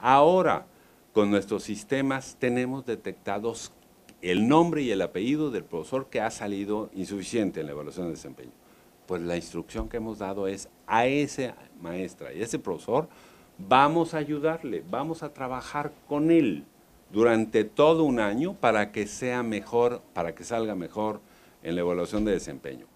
Ahora, con nuestros sistemas tenemos detectados el nombre y el apellido del profesor que ha salido insuficiente en la evaluación de desempeño. Pues la instrucción que hemos dado es a ese maestra y a ese profesor vamos a ayudarle, vamos a trabajar con él durante todo un año para que sea mejor, para que salga mejor en la evaluación de desempeño.